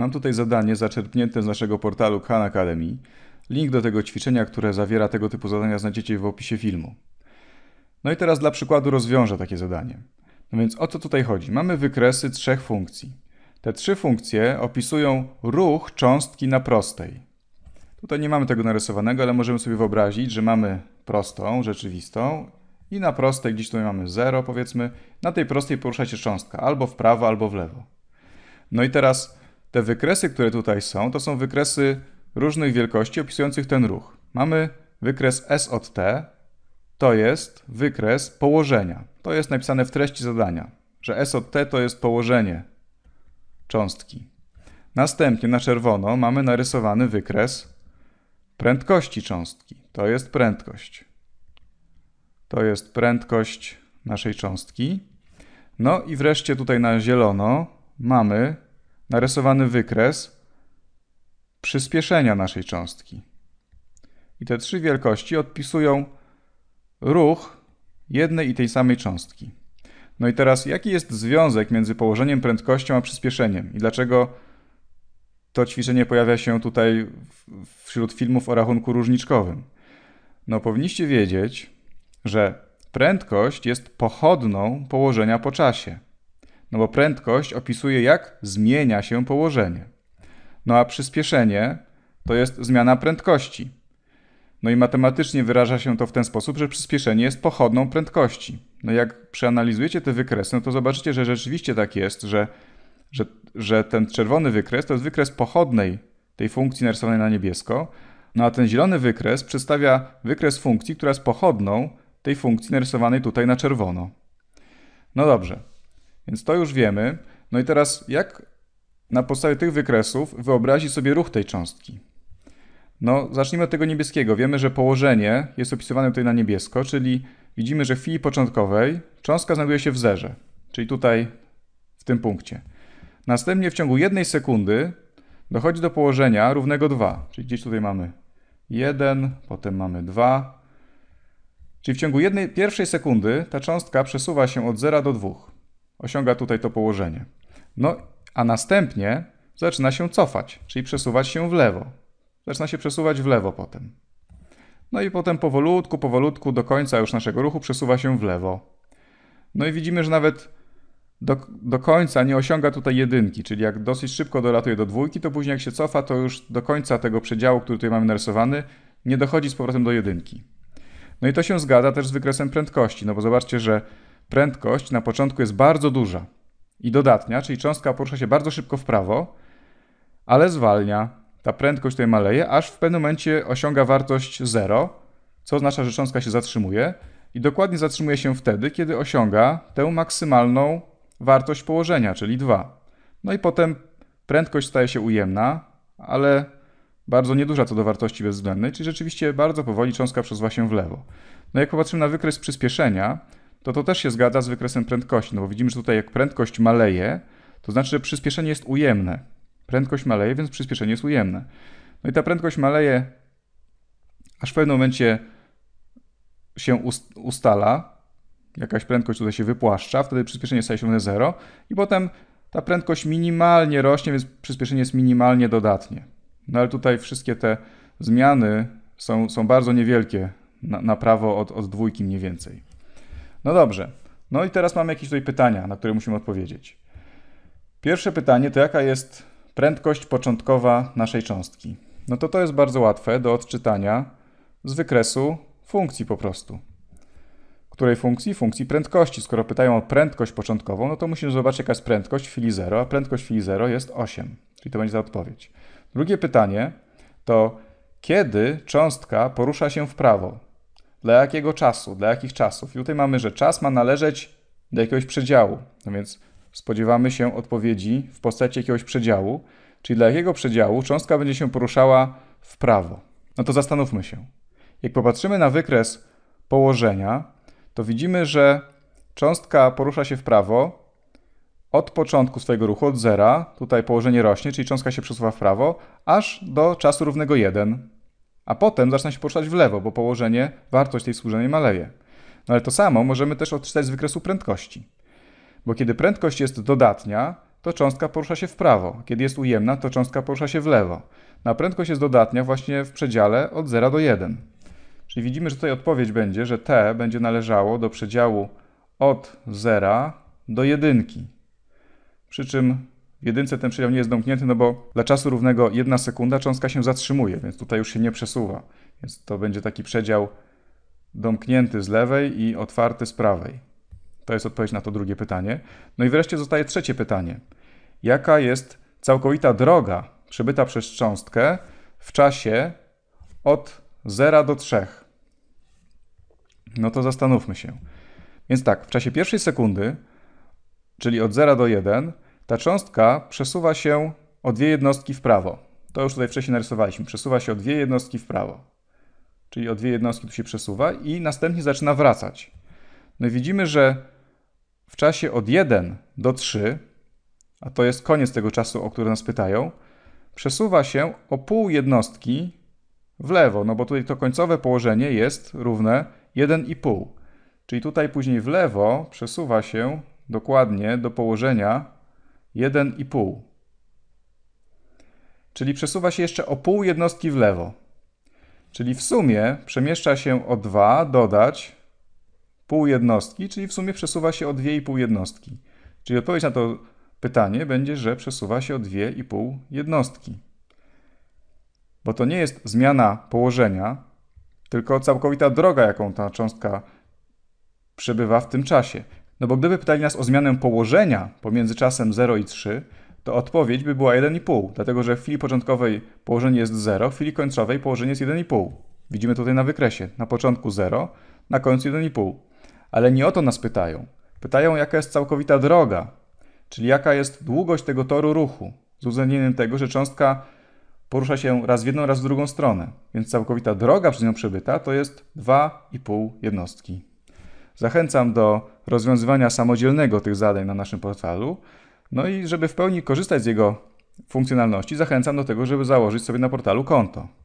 Mam tutaj zadanie zaczerpnięte z naszego portalu Khan Academy. Link do tego ćwiczenia, które zawiera tego typu zadania znajdziecie w opisie filmu. No i teraz dla przykładu rozwiążę takie zadanie. No więc o co tutaj chodzi? Mamy wykresy trzech funkcji. Te trzy funkcje opisują ruch cząstki na prostej. Tutaj nie mamy tego narysowanego, ale możemy sobie wyobrazić, że mamy prostą, rzeczywistą i na prostej gdzieś tutaj mamy 0 powiedzmy. Na tej prostej porusza się cząstka albo w prawo, albo w lewo. No i teraz te wykresy, które tutaj są, to są wykresy różnych wielkości opisujących ten ruch. Mamy wykres S od T, to jest wykres położenia. To jest napisane w treści zadania, że S od T to jest położenie cząstki. Następnie na czerwono mamy narysowany wykres prędkości cząstki. To jest prędkość. To jest prędkość naszej cząstki. No i wreszcie tutaj na zielono mamy narysowany wykres przyspieszenia naszej cząstki. I te trzy wielkości odpisują ruch jednej i tej samej cząstki. No i teraz, jaki jest związek między położeniem, prędkością a przyspieszeniem? I dlaczego to ćwiczenie pojawia się tutaj wśród filmów o rachunku różniczkowym? No, powinniście wiedzieć, że prędkość jest pochodną położenia po czasie. No bo prędkość opisuje, jak zmienia się położenie. No a przyspieszenie to jest zmiana prędkości. No i matematycznie wyraża się to w ten sposób, że przyspieszenie jest pochodną prędkości. No jak przeanalizujecie te wykresy, no to zobaczycie, że rzeczywiście tak jest, że, że, że ten czerwony wykres to jest wykres pochodnej tej funkcji narysowanej na niebiesko, no a ten zielony wykres przedstawia wykres funkcji, która jest pochodną tej funkcji narysowanej tutaj na czerwono. No dobrze, więc to już wiemy. No i teraz jak na podstawie tych wykresów wyobrazić sobie ruch tej cząstki? No, zacznijmy od tego niebieskiego. Wiemy, że położenie jest opisywane tutaj na niebiesko, czyli widzimy, że w chwili początkowej cząstka znajduje się w zerze, czyli tutaj w tym punkcie. Następnie w ciągu jednej sekundy dochodzi do położenia równego 2, czyli gdzieś tutaj mamy 1, potem mamy 2. Czyli w ciągu jednej, pierwszej sekundy ta cząstka przesuwa się od 0 do 2 osiąga tutaj to położenie. No a następnie zaczyna się cofać, czyli przesuwać się w lewo. Zaczyna się przesuwać w lewo potem. No i potem powolutku, powolutku do końca już naszego ruchu przesuwa się w lewo. No i widzimy, że nawet do, do końca nie osiąga tutaj jedynki, czyli jak dosyć szybko dolatuje do dwójki, to później jak się cofa, to już do końca tego przedziału, który tutaj mamy narysowany, nie dochodzi z powrotem do jedynki. No i to się zgadza też z wykresem prędkości, no bo zobaczcie, że prędkość na początku jest bardzo duża i dodatnia, czyli cząstka porusza się bardzo szybko w prawo, ale zwalnia. Ta prędkość tutaj maleje, aż w pewnym momencie osiąga wartość 0, co oznacza, że cząstka się zatrzymuje i dokładnie zatrzymuje się wtedy, kiedy osiąga tę maksymalną wartość położenia, czyli 2. No i potem prędkość staje się ujemna, ale bardzo nieduża co do wartości bezwzględnej, czyli rzeczywiście bardzo powoli cząstka przesuwa się w lewo. No jak popatrzymy na wykres przyspieszenia, to to też się zgadza z wykresem prędkości, no bo widzimy, że tutaj jak prędkość maleje, to znaczy, że przyspieszenie jest ujemne. Prędkość maleje, więc przyspieszenie jest ujemne. No i ta prędkość maleje, aż w pewnym momencie się ustala, jakaś prędkość tutaj się wypłaszcza, wtedy przyspieszenie staje się równe 0 i potem ta prędkość minimalnie rośnie, więc przyspieszenie jest minimalnie dodatnie. No ale tutaj wszystkie te zmiany są, są bardzo niewielkie na, na prawo od, od dwójki mniej więcej. No dobrze. No i teraz mamy jakieś tutaj pytania, na które musimy odpowiedzieć. Pierwsze pytanie to jaka jest prędkość początkowa naszej cząstki? No to to jest bardzo łatwe do odczytania z wykresu funkcji po prostu. Której funkcji? Funkcji prędkości. Skoro pytają o prędkość początkową, no to musimy zobaczyć jaka jest prędkość w chwili 0, a prędkość w chwili 0 jest 8. Czyli to będzie ta odpowiedź. Drugie pytanie to kiedy cząstka porusza się w prawo? Dla jakiego czasu? Dla jakich czasów? I tutaj mamy, że czas ma należeć do jakiegoś przedziału. No więc spodziewamy się odpowiedzi w postaci jakiegoś przedziału. Czyli dla jakiego przedziału cząstka będzie się poruszała w prawo? No to zastanówmy się. Jak popatrzymy na wykres położenia, to widzimy, że cząstka porusza się w prawo od początku swojego ruchu, od zera, tutaj położenie rośnie, czyli cząstka się przesuwa w prawo, aż do czasu równego 1 a potem zaczyna się poruszać w lewo, bo położenie, wartość tej służonej maleje. No ale to samo możemy też odczytać z wykresu prędkości. Bo kiedy prędkość jest dodatnia, to cząstka porusza się w prawo. Kiedy jest ujemna, to cząstka porusza się w lewo. Na no prędkość jest dodatnia właśnie w przedziale od 0 do 1. Czyli widzimy, że tutaj odpowiedź będzie, że t będzie należało do przedziału od 0 do 1. Przy czym w jedynce ten przedział nie jest domknięty, no bo dla czasu równego 1 sekunda cząstka się zatrzymuje, więc tutaj już się nie przesuwa. Więc to będzie taki przedział domknięty z lewej i otwarty z prawej. To jest odpowiedź na to drugie pytanie. No i wreszcie zostaje trzecie pytanie. Jaka jest całkowita droga przebyta przez cząstkę w czasie od 0 do 3? No to zastanówmy się. Więc tak, w czasie pierwszej sekundy, czyli od 0 do 1, ta cząstka przesuwa się o dwie jednostki w prawo. To już tutaj wcześniej narysowaliśmy. Przesuwa się o dwie jednostki w prawo. Czyli o dwie jednostki tu się przesuwa i następnie zaczyna wracać. No i widzimy, że w czasie od 1 do 3, a to jest koniec tego czasu, o który nas pytają, przesuwa się o pół jednostki w lewo, no bo tutaj to końcowe położenie jest równe 1,5. Czyli tutaj później w lewo przesuwa się dokładnie do położenia 1,5. Czyli przesuwa się jeszcze o pół jednostki w lewo. Czyli w sumie przemieszcza się o 2, dodać pół jednostki, czyli w sumie przesuwa się o 2,5 jednostki. Czyli odpowiedź na to pytanie będzie, że przesuwa się o 2,5 jednostki. Bo to nie jest zmiana położenia, tylko całkowita droga, jaką ta cząstka przebywa w tym czasie. No bo gdyby pytali nas o zmianę położenia pomiędzy czasem 0 i 3, to odpowiedź by była 1,5, dlatego że w chwili początkowej położenie jest 0, w chwili końcowej położenie jest 1,5. Widzimy tutaj na wykresie, na początku 0, na końcu 1,5. Ale nie o to nas pytają. Pytają, jaka jest całkowita droga, czyli jaka jest długość tego toru ruchu, z uwzględnieniem tego, że cząstka porusza się raz w jedną, raz w drugą stronę, więc całkowita droga przez nią przebyta to jest 2,5 jednostki Zachęcam do rozwiązywania samodzielnego tych zadań na naszym portalu. No i żeby w pełni korzystać z jego funkcjonalności, zachęcam do tego, żeby założyć sobie na portalu konto.